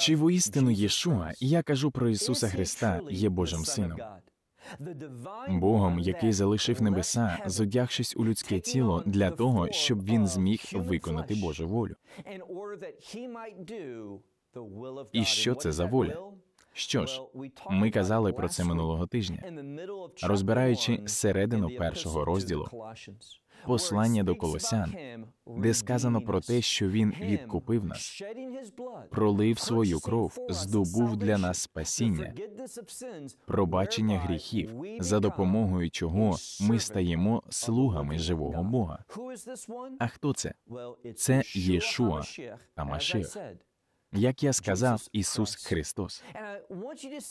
Чи воістину Єшуа, я кажу про Ісуса Христа, є Божим Сином, Богом, який залишив небеса, зодягшись у людське тіло для того, щоб він зміг виконати Божу волю. І що це за воля? Що ж, ми казали про це минулого тижня, розбираючи середину першого розділу послання до Колосян, де сказано про те, що він відкупив нас, пролив свою кров, здобув для нас спасіння, пробачення гріхів, за допомогою чого ми стаємо слугами живого Бога. А хто це? Це Єшуа та Машир. Як я сказав, Ісус Христос,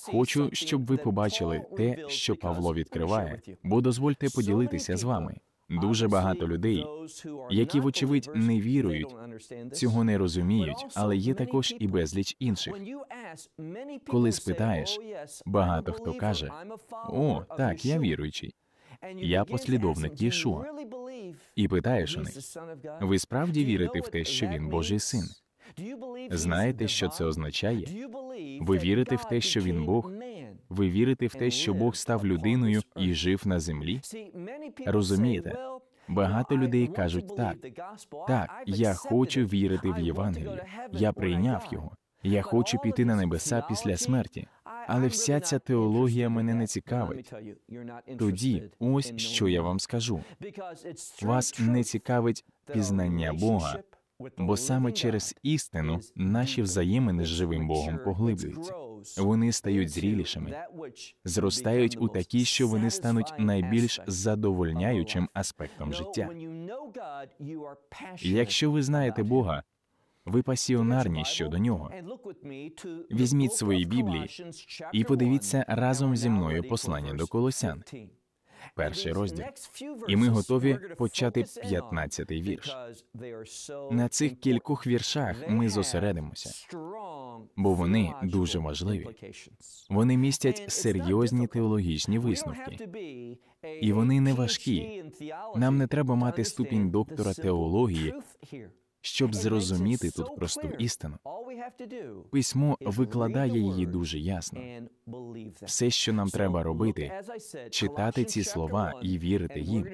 хочу, щоб ви побачили те, що Павло відкриває, бо дозвольте поділитися з вами. Дуже багато людей, які, вочевидь, не вірують, цього не розуміють, але є також і безліч інших. Коли спитаєш, багато хто каже: О, так, я віруючий, я послідовник Єшуа. І питаєш у них, ви справді вірите в те, що він Божий син? Знаєте, що це означає? Ви вірите в те, що він Бог? Ви вірите в те, що Бог став людиною і жив на землі? Розумієте? Багато людей кажуть так, так, я хочу вірити в Євангелію. я прийняв його, я хочу піти на небеса після смерті. Але вся ця теологія мене не цікавить. Тоді ось що я вам скажу. Вас не цікавить пізнання Бога. Бо саме через істину наші взаємини з живим Богом поглиблюються. Вони стають зрілішими, зростають у такі, що вони стануть найбільш задовольняючим аспектом життя. Якщо ви знаєте Бога, ви пасіонарні щодо нього. Візьміть свої біблії і подивіться разом зі мною послання до Колосян перший розділ. І ми готові почати 15-й вірш. На цих кількох віршах ми зосередимося, бо вони дуже важливі. Вони містять серйозні теологічні висновки. І вони не важкі. Нам не треба мати ступінь доктора теології, щоб зрозуміти тут просту істину. Письмо викладає її дуже ясно. Все, що нам треба робити, читати ці слова і вірити їм.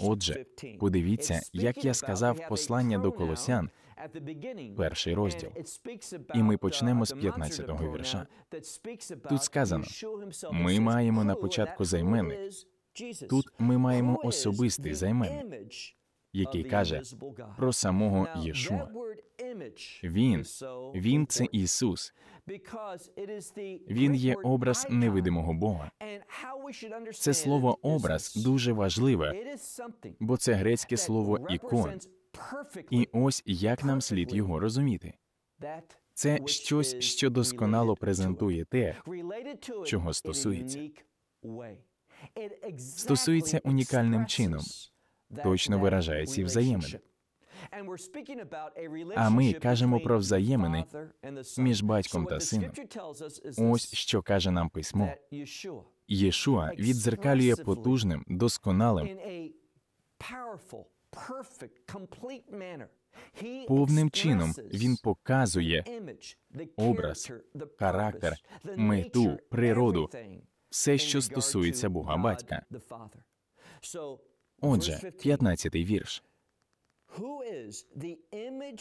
Отже, подивіться, як я сказав послання до Колосян, перший розділ. І ми uh, почнемо з 15-го вірша. Тут сказано: ми маємо на початку займенник. Тут ми маємо особистий займенник який каже про самого Єшуа. Він, він це Ісус. Він є образ невидимого Бога. Це слово образ дуже важливе, бо це грецьке слово ікон. І ось як нам слід його розуміти. Це щось, що досконало презентує те, чого стосується. Стосується унікальним чином точно виражає ці взаємини. А ми кажемо про взаємини між батьком та сином. Ось що каже нам письмо. Єшуа віддзеркалює потужним, досконалим, повним чином він показує образ, характер, мету, природу, все, що стосується Бога батька. Отже, 15-й вірш.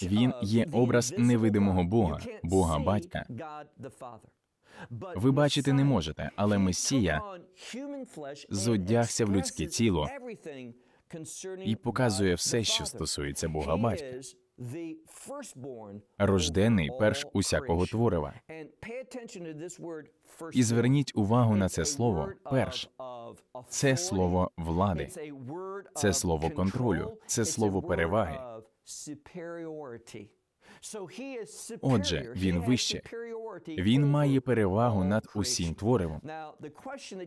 Він є образ невидимого Бога, Бога Батька. Ви бачити не можете, але Месія зодягся в людське тіло і показує все, що стосується Бога Батька рождений перш усякого творива. І зверніть увагу на це слово перш це слово влади, це слово контролю, це слово переваги. Отже, він вище. Він має перевагу над усім творивом.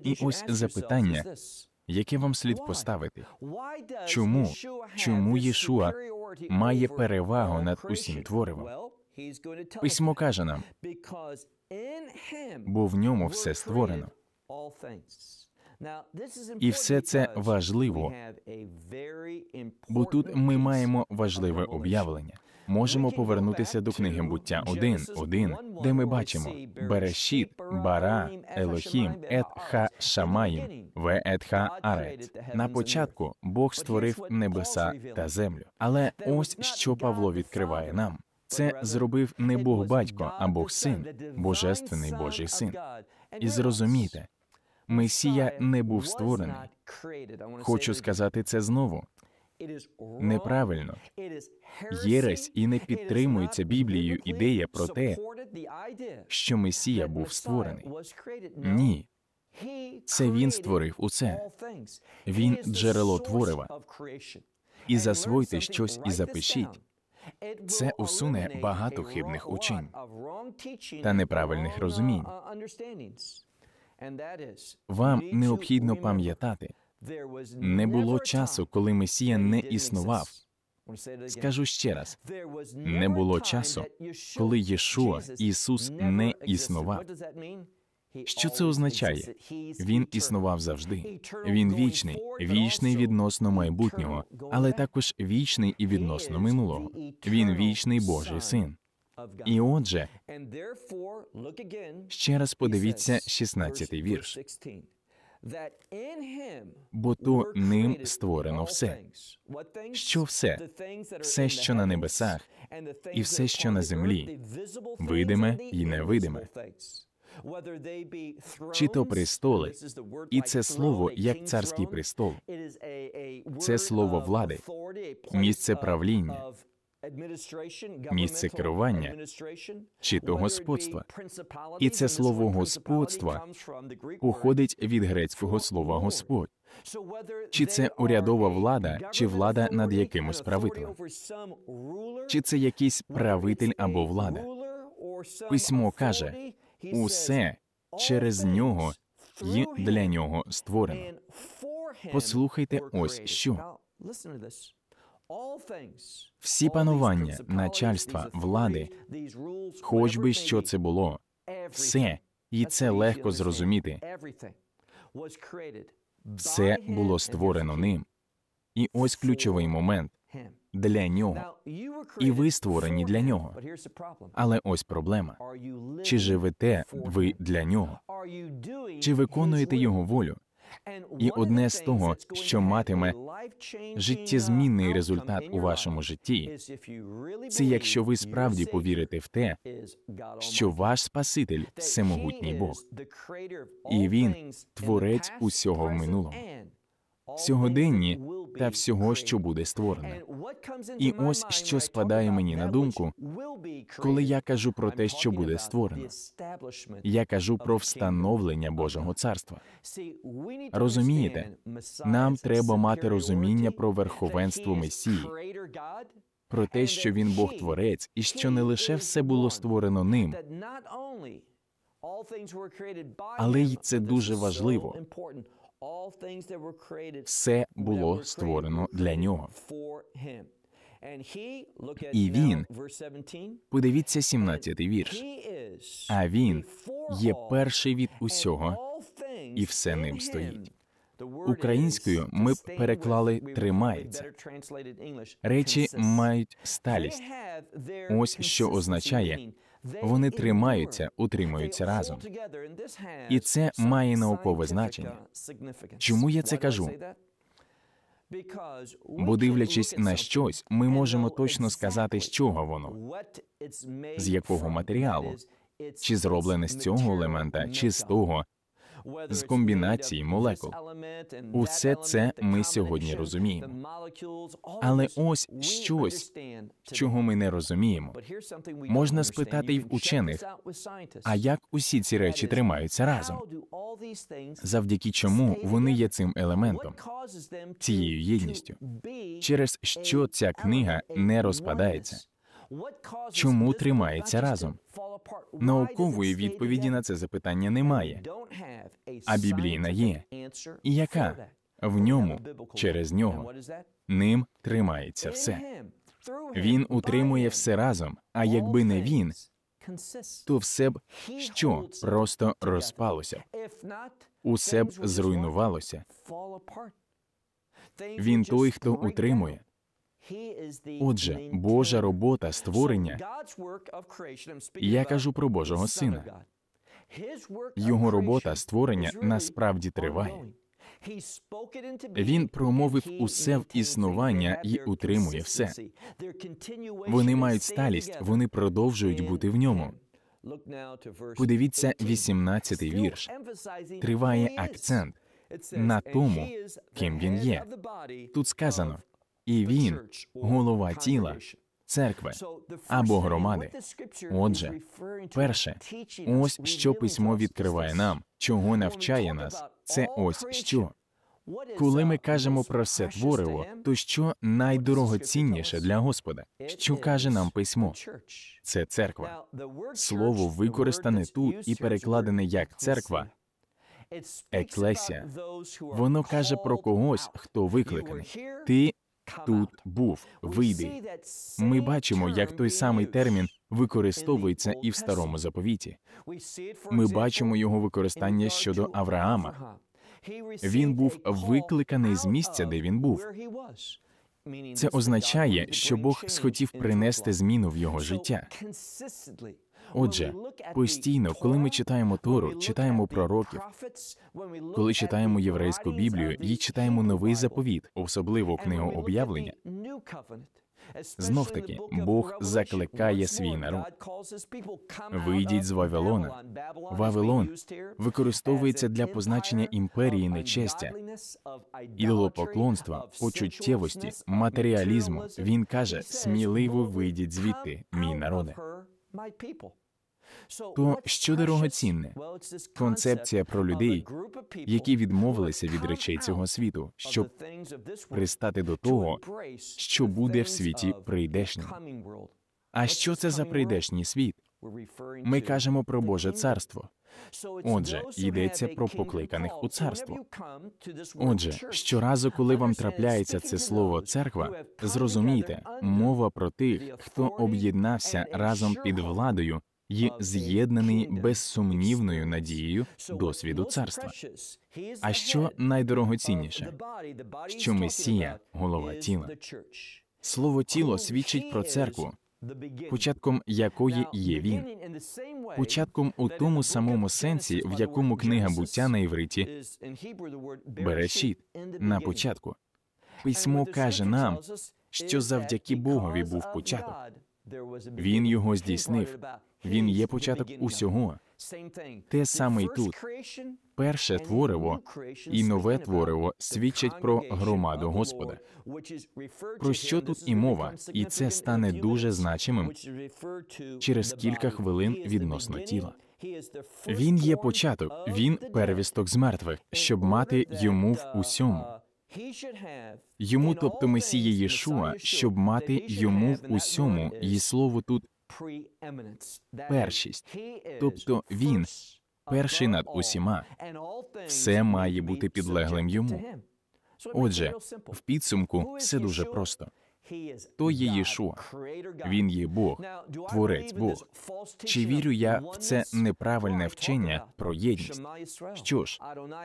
І ось запитання Яке вам слід поставити. Чому чому Єшуа має перевагу над усім творивом? Письмо каже нам, бо в ньому все створено. І все це важливо, бо тут ми маємо важливе об'явлення можемо повернутися до книги буття один, один, де ми бачимо Берешіт, Бара, Елохім, Етха Шамаїм, Ве Етха Арет. На початку Бог створив небеса та землю. Але ось що Павло відкриває нам. Це зробив не Бог батько, а Бог син, божественний Божий син. І зрозумійте, Месія не був створений. Хочу сказати це знову неправильно. Єресь і не підтримується Біблією ідея про те, що Месія був створений. Ні. Це він створив усе. Він джерело творива. І засвойте щось і запишіть. Це усуне багато хибних учень та неправильних розумінь. Uh, Вам необхідно пам'ятати, не було часу, коли Месія не існував. Скажу ще раз: не було часу, коли Єшуа Ісус не існував. Що це означає? Він існував завжди. Він вічний, вічний відносно майбутнього, але також вічний і відносно минулого. Він вічний Божий син. І отже, ще раз подивіться 16-й вірш бо то ним створено все, що все, все, що на небесах, і все, що на землі, видиме і невидиме, чи то престоли, і це слово як царський престол, це слово влади, місце правління, місце керування чи то господства. І це слово господства походить від грецького слова господь. Чи це урядова влада, чи влада над якимось правителем? Чи це якийсь правитель або влада? Письмо каже усе через нього й для нього створено. Послухайте, ось що. Всі панування, начальства, влади, хоч би що це було, все, і це легко зрозуміти. Все було створено ним. І ось ключовий момент для нього. І ви створені для нього. Але ось проблема. Чи живете ви для нього? Чи виконуєте його волю? І одне з того, що матиме життєзмінний uh, результат у вашому житті, це якщо ви справді повірите в те, що ваш Спаситель всемогутній Бог, і він творець усього в минулому сьогоденні та всього, що буде створене. І ось що спадає мені на думку, коли я кажу про те, що буде створено. Я кажу про встановлення Божого царства. Розумієте, нам треба мати розуміння про верховенство Месії, про те, що він Бог творець, і що не лише все було створено ним, але й це дуже важливо. Все було створено для нього. І він, подивіться 17-й вірш. А він є перший від усього, і все ним стоїть. Українською ми б переклали тримається. Речі мають сталість. Ось що означає вони тримаються, утримуються разом. І це має наукове значення. Чому я це кажу? Бо дивлячись на щось, ми можемо точно сказати, з чого воно, з якого матеріалу, чи зроблене з цього елемента, чи з того, з комбінації молекул. Усе це ми сьогодні розуміємо. Але ось щось, чого ми не розуміємо. Можна спитати й в учених, а як усі ці речі тримаються разом? завдяки чому вони є цим елементом, цією єдністю, через що ця книга не розпадається. Чому тримається разом? Наукової відповіді на це запитання немає. А біблійна є. І яка? В ньому, через нього, ним тримається все. Він утримує все разом. А якби не він, то все б що просто розпалося, усе б зруйнувалося. Він той, хто утримує. Отже, Божа робота створення. Я кажу про Божого Сина. Його робота створення насправді триває. Він промовив усе в існування і утримує все. Вони мають сталість, вони продовжують бути в ньому. Подивіться, 18-й вірш. Триває акцент на тому, ким він є. Тут сказано і він голова тіла, церкви або громади. Отже, перше, ось що письмо відкриває нам, чого навчає нас. Це ось що. Коли ми uh, кажемо про все твориво, то що найдорогоцінніше для Господа? Що каже нам письмо? Це церква. Слово використане тут і перекладене як церква. Еклесія. Воно каже про когось, хто викликаний. Ти тут був, вийди. Ми бачимо, як той самий термін використовується і в старому заповіті. Ми бачимо його використання щодо Авраама. Він був викликаний з місця, де він був. Це означає, що Бог схотів принести зміну в його життя. Отже, постійно, коли ми читаємо Тору, читаємо пророків, коли читаємо єврейську біблію і читаємо новий заповіт, особливо книгу об'явлення. Знов таки Бог закликає свій народ. Вийдіть з Вавилона. Вавилон використовується для позначення імперії нечестя, ідолопоклонства, почуттєвості, матеріалізму. Він каже: сміливо вийдіть звідти, мій народе. То що дорогоцінне? Концепція про людей, які відмовилися від речей цього світу, щоб пристати до того, що буде в світі прийдешньому. А що це за прийдешній світ? Ми кажемо про Боже царство. Отже, йдеться про покликаних у царство. Отже, щоразу, коли вам трапляється це слово церква, зрозумійте, мова про тих, хто об'єднався разом під владою Є з'єднаний безсумнівною надією досвіду царства. А що найдорогоцінніше? що месія голова тіла. Слово тіло свідчить про церкву, початком якої є він. Початком у тому самому сенсі, в якому книга буття на івриті бере щит на початку. Письмо каже нам, що завдяки Богові був початок. Він його здійснив. Він є початок усього. Те саме й тут. Перше твориво і нове твориво свідчать про громаду Господа. Про що тут і мова, і це стане дуже значимим через кілька хвилин відносно тіла. Він є початок, він первісток з мертвих, щоб мати йому в усьому. Йому, тобто Месія Єшуа, щоб мати йому в усьому, її слово тут першість, тобто він перший над усіма, все має бути підлеглим йому. Отже, в підсумку все дуже просто то є Єшуа. Він є Бог, творець Бог. Чи вірю я в це неправильне вчення про єдність? Що ж,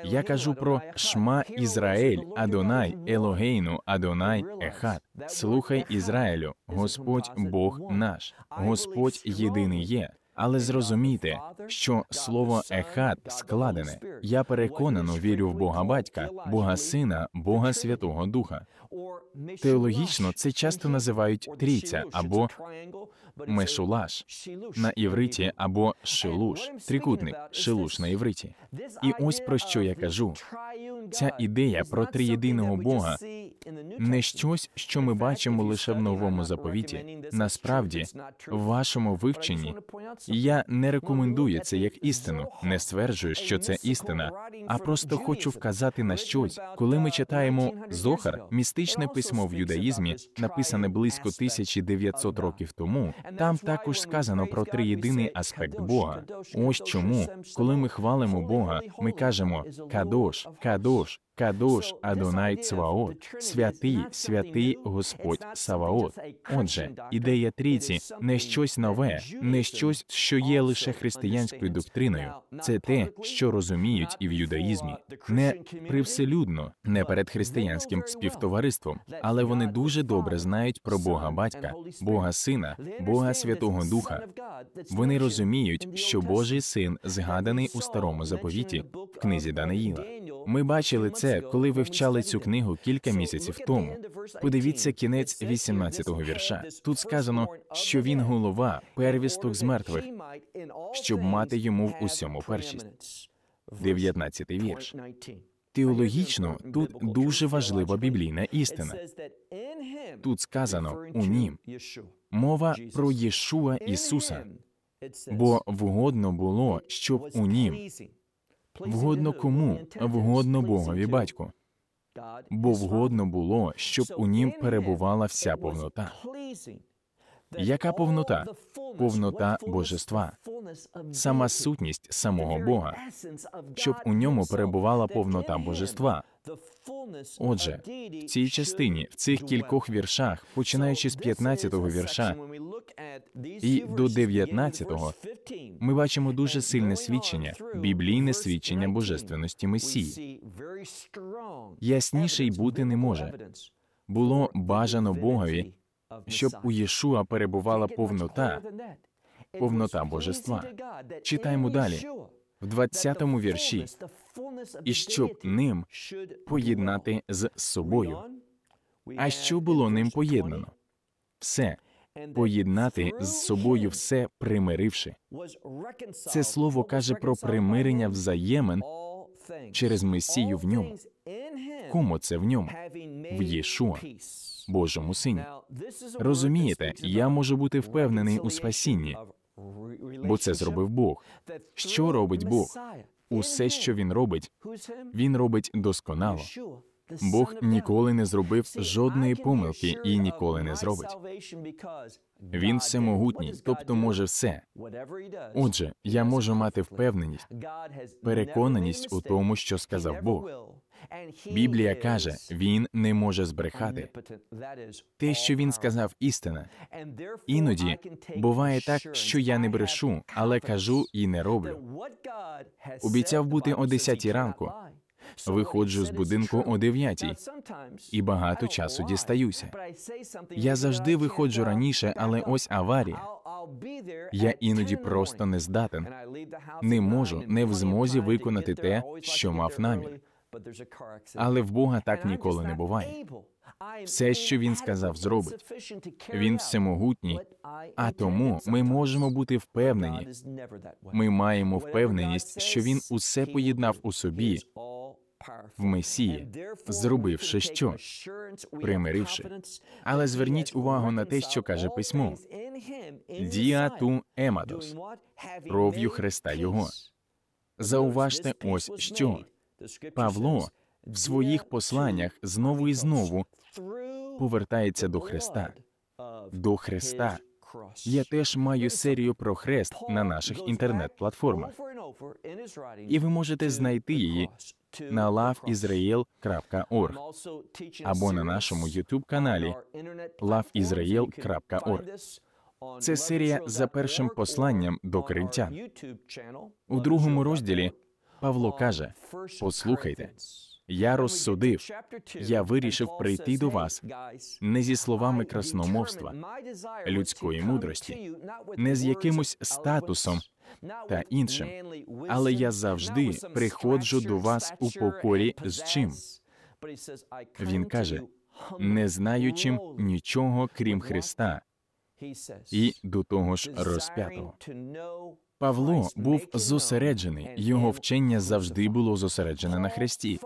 я кажу про Шма Ізраїль, Адонай, Елогейну, Адонай, Ехат. Слухай Ізраїлю, Господь Бог наш, Господь єдиний є. Але зрозумійте, що слово ехат складене. Я переконано вірю в Бога Батька, Бога Сина, Бога Святого Духа. Теологічно це часто називають трійця або мешулаш на івриті або шилуш, трикутник, шелуш на івриті. І ось про що я кажу. Ця ідея про триєдиного Бога не щось, що ми бачимо лише в новому заповіті. Насправді, в вашому вивченні я не рекомендую це як істину, не стверджую, що це істина, а просто хочу вказати на щось, коли ми читаємо зохар містичний Кабалістичне письмо в юдаїзмі, написане близько 1900 років тому, там також сказано про триєдиний аспект Бога. Ось чому, коли ми хвалимо Бога, ми кажемо Кадош, Кадош, Кадош Адонай Цваот, святий, святий Господь Саваот. Отже, ідея трійці не щось нове, не щось, що є лише християнською доктриною. Це те, що розуміють і в юдаїзмі, не привселюдно, не перед християнським співтовариством, але вони дуже добре знають про Бога Батька, Бога Сина, Бога Святого Духа. Вони розуміють, що Божий син згаданий у старому заповіті в книзі Даниїла. Ми бачили це, коли вивчали цю книгу кілька місяців тому. Подивіться кінець 18-го вірша. Тут сказано, що він голова, первісток з мертвих, щоб мати йому в усьому першість. 19-й вірш. Теологічно тут дуже важлива біблійна істина. Тут сказано у нім мова про Єшуа Ісуса, бо вгодно було, щоб у нім Вгодно кому? Вгодно Богові батьку. Бо вгодно було, щоб у нім перебувала вся повнота. Яка повнота? Повнота божества, сама сутність самого Бога, щоб у ньому перебувала повнота божества. Отже, в цій частині, в цих кількох віршах, починаючи з 15-го вірша і до 19-го, ми бачимо дуже сильне свідчення, біблійне свідчення божественності Месії. Ясніше й бути не може. Було бажано Богові, щоб у Єшуа перебувала повнота, повнота божества. Читаємо далі. В 20-му вірші і щоб ним поєднати з собою. А що було ним поєднано? Все поєднати з собою, все примиривши. Це слово каже про примирення взаємин через месію в ньому. Кому це в ньому? В Єшуа, Божому сині. Розумієте, я можу бути впевнений у спасінні, бо це зробив Бог. Що робить Бог? Усе, що він робить, він робить досконало. Бог ніколи не зробив жодної помилки і ніколи не зробить. Він всемогутній, тобто може все. Отже, я можу мати впевненість, переконаність у тому, що сказав Бог. Біблія каже, він не може збрехати. Те, що він сказав, істина. Іноді буває так, що я не брешу, але кажу і не роблю. Обіцяв бути о 10 ранку. Виходжу з будинку о 9 і багато часу дістаюся. Я завжди виходжу раніше, але ось аварія. Я іноді просто не здатен. Не можу, не в змозі виконати те, що мав намір. Але в Бога так ніколи не буває. Все, що він сказав, зробить. Він всемогутній, а тому ми можемо бути впевнені. Ми маємо впевненість, що він усе поєднав у собі в Месії, зробивши що, примиривши. Але зверніть увагу на те, що каже письмо діату емадос кров'ю Христа Його. Зауважте ось що. Павло в своїх посланнях знову і знову повертається до Христа. До Христа. Я теж маю серію про хрест на наших інтернет-платформах. І ви можете знайти її на loveisrael.org або на нашому youtube каналі loveisrael.org. Це серія за першим посланням до коринтян. у другому розділі Павло каже: Послухайте, я розсудив, я вирішив прийти до вас не зі словами красномовства, людської мудрості, не з якимось статусом та іншим. Але я завжди приходжу до вас у покорі з чим. Він каже, не знаючим нічого крім Христа і до того ж розп'ятого. Павло був зосереджений, його вчення завжди було зосереджене на Христі.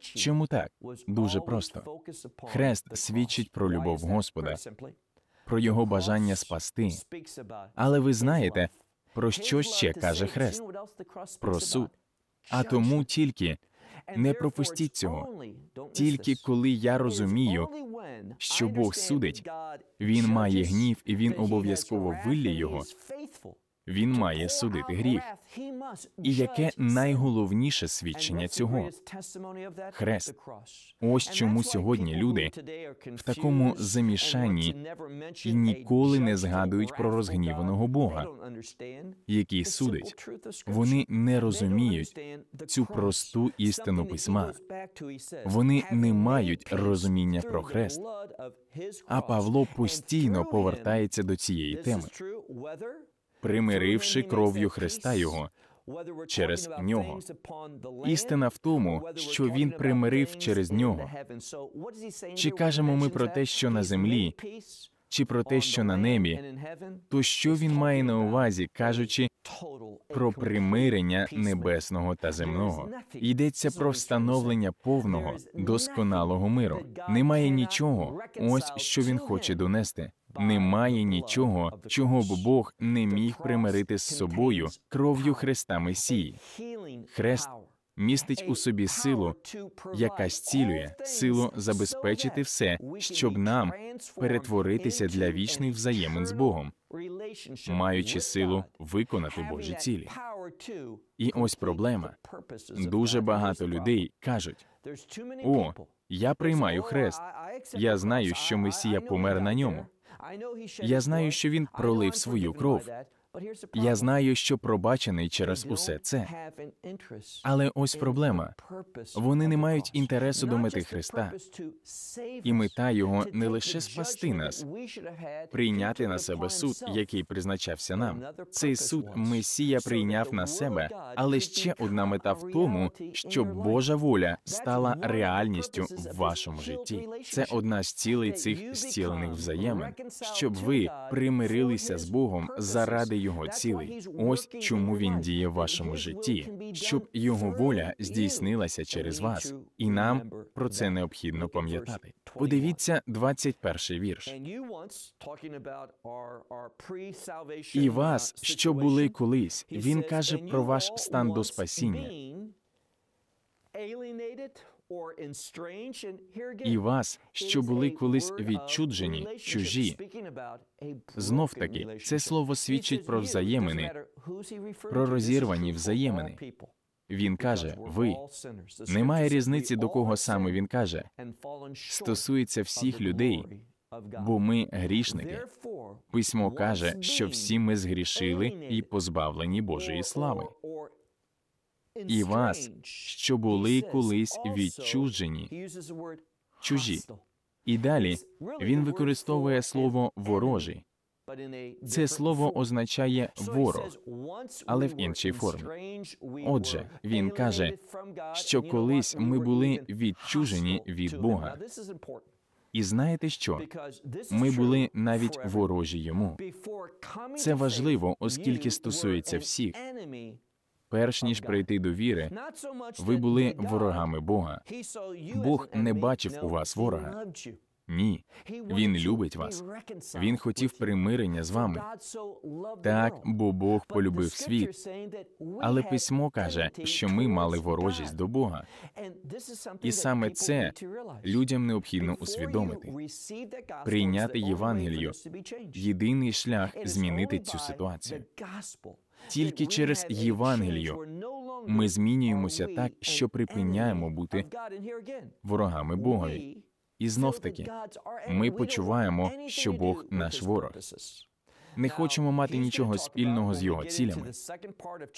Чому так? Дуже просто. Хрест свідчить про любов Господа, про його бажання спасти. Але ви знаєте, про що ще каже хрест? Про суд. А тому тільки не пропустіть цього. Тільки коли я розумію, що Бог судить, він має гнів і він обов'язково виллє його. Він має судити гріх. І яке найголовніше свідчення цього? Хрест. Ось чому сьогодні люди в такому замішанні і ніколи не згадують про розгніваного Бога, який судить. Вони не розуміють цю просту істину письма. Вони не мають розуміння про хрест. А Павло постійно повертається до цієї теми примиривши кров'ю Христа Його через нього. Істина в тому, що він примирив через нього. Чи кажемо ми про те, що на землі, чи про те, що на небі, то що він має на увазі, кажучи про примирення небесного та земного? Йдеться про встановлення повного, досконалого миру. Немає нічого, ось що він хоче донести немає нічого, чого б Бог не міг примирити з собою кров'ю Христа Месії. Хрест містить у собі силу, яка зцілює силу забезпечити все, щоб нам перетворитися для вічних взаємин з Богом, маючи силу виконати Божі цілі. І ось проблема. Дуже багато людей кажуть: «О, я приймаю хрест. Я знаю, що Месія помер на ньому. Я знаю, що він пролив свою кров. Я знаю, що пробачений через усе це. Але ось проблема. Вони не мають інтересу до мети Христа. І мета його не лише спасти нас, прийняти на себе суд, який призначався нам. Цей суд Месія прийняв на себе, але ще одна мета в тому, щоб Божа воля стала реальністю в вашому житті. Це одна з цілей цих зцілених взаємин, щоб ви примирилися з Богом заради його цілей. Ось чому він діє в вашому житті, щоб його воля здійснилася через вас, і нам про це необхідно пам'ятати. Подивіться 21-й вірш. І вас, uh, що були колись, він каже про ваш стан до спасіння і вас, що були колись відчуджені, чужі. Знов таки, це слово свідчить про взаємини, про розірвані взаємини. Він каже: ви немає різниці, до кого саме він каже. стосується всіх людей, бо ми грішники. Письмо каже, що всі ми згрішили і позбавлені Божої слави і вас, що були колись відчужені, чужі. І далі він використовує слово ворожі. Це слово означає ворог, але в іншій формі. Отже, він каже, що колись ми були відчужені від Бога. І знаєте що? Ми були навіть ворожі йому. Це важливо, оскільки стосується всіх. Перш ніж прийти до віри, ви були ворогами Бога. Бог не бачив у вас ворога. Ні, він любить вас. Він хотів примирення з вами. Так, бо Бог полюбив світ. Але письмо каже, що ми мали ворожість до Бога. І саме це людям необхідно усвідомити. Прийняти Євангелію єдиний шлях змінити цю ситуацію. Тільки через Євангелію ми змінюємося так, що припиняємо бути ворогами Бога. І знов таки ми почуваємо, що Бог наш ворог не хочемо мати нічого спільного з його цілями.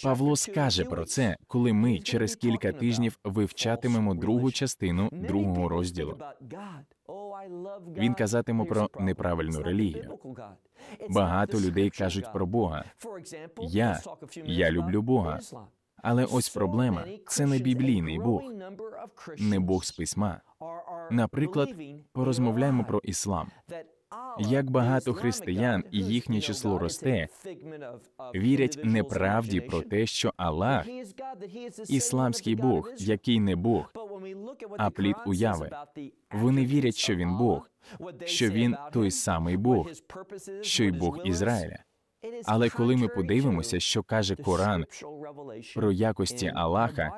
Павло скаже про це, коли ми через кілька тижнів вивчатимемо другу частину другого розділу. Він казатиме про неправильну релігію. Багато людей кажуть про Бога. Я, я люблю Бога. Але ось проблема це не біблійний Бог, не Бог з письма. Наприклад, порозмовляємо про іслам. Як багато християн і їхнє число росте, вірять неправді про те, що Аллах ісламський Бог, який не Бог, а плід уяви. Вони вірять, що він Бог, що він той самий Бог, що й Бог Ізраїля. Але коли ми подивимося, що каже Коран про якості Аллаха,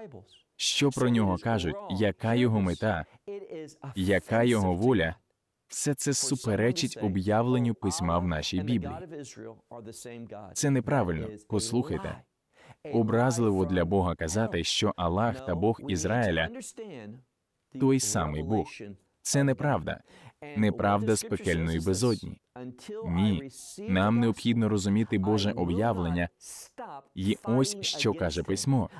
що про нього кажуть, яка його мета, яка його воля. Все це суперечить об'явленню письма в нашій Біблії. Це неправильно. Послухайте образливо для Бога казати, що Аллах та Бог Ізраїля той самий Бог. Це неправда, неправда з пекельної безодні. Ні, нам необхідно розуміти Боже об'явлення. І ось що каже письмо.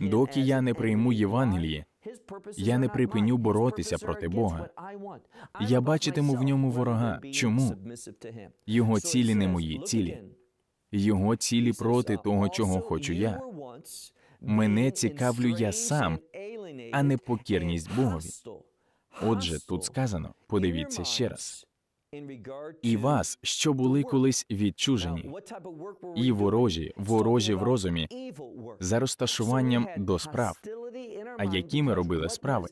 Доки я не прийму Євангеліє, я не припиню боротися проти Бога. Я бачитиму в ньому ворога. Чому? Його цілі не мої цілі. Його цілі проти uh, того, чого хочу я. Мене цікавлю я сам, а не покірність Богові. Отже, тут сказано: подивіться ще раз і вас, що були колись відчужені, і ворожі, ворожі в розумі, за розташуванням до справ, а які ми робили справи.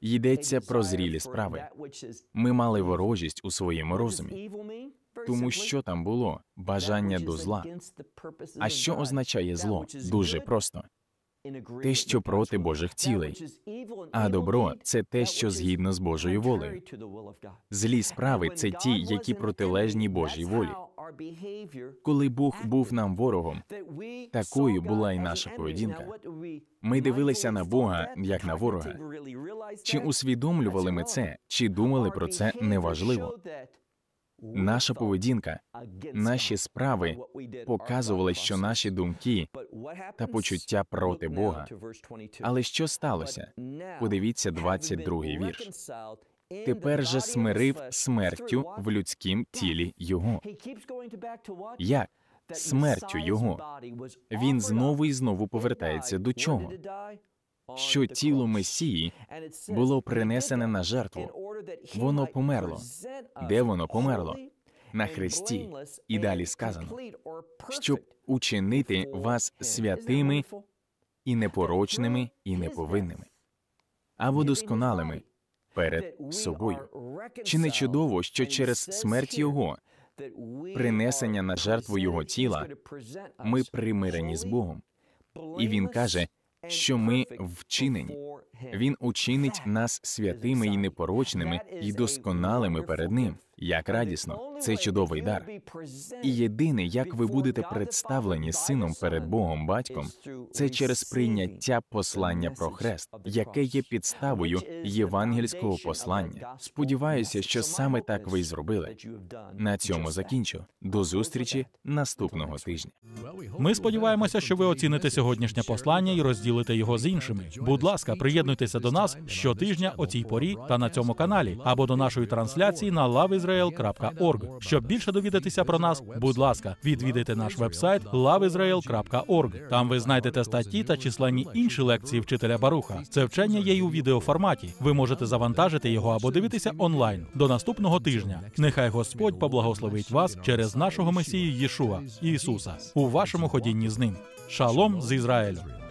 Йдеться про зрілі справи. Ми мали ворожість у своєму розумі. Тому що там було бажання до зла. А що означає зло? Дуже просто те, що проти Божих цілей, а добро це те, що згідно з Божою волею. Злі справи це ті, які протилежні Божій волі. Коли Бог був нам ворогом, такою була й наша поведінка. Ми дивилися на Бога як на ворога. Чи усвідомлювали ми це, чи думали про це неважливо. Наша поведінка, наші справи показували, що наші думки та почуття проти Бога. Але що сталося? Подивіться 22-й вірш. Тепер же смирив смертю в людськім тілі його. Як? Смертю його. Він знову і знову повертається до чого? Що тіло Месії було принесене на жертву. Воно померло. Де воно померло? на Христі, і далі сказано, щоб учинити вас святими і непорочними, і неповинними, або досконалими перед собою. Чи не чудово, що через смерть Його, принесення на жертву Його тіла, ми примирені з Богом, і Він каже, що ми вчинені. Він учинить нас святими і непорочними і досконалими перед Ним. Як радісно, це чудовий дар. І єдине, як ви будете представлені сином перед Богом батьком, це через прийняття послання про хрест, яке є підставою євангельського послання. Сподіваюся, що саме так ви й зробили. На цьому закінчу. До зустрічі наступного тижня. Ми сподіваємося, що ви оціните сьогоднішнє послання і розділите його з іншими. Будь ласка, приєднуйтеся до нас щотижня о цій порі та на цьому каналі або до нашої трансляції на лаві loveisrael.org. Щоб більше довідатися про нас, будь ласка, відвідайте наш вебсайт loveisrael.org. Там ви знайдете статті та численні інші лекції вчителя Баруха. Це вчення є й у відеоформаті. Ви можете завантажити його або дивитися онлайн до наступного тижня. Нехай Господь поблагословить вас через нашого месію Єшуа Ісуса у вашому ходінні з ним. Шалом з Ізраїлю.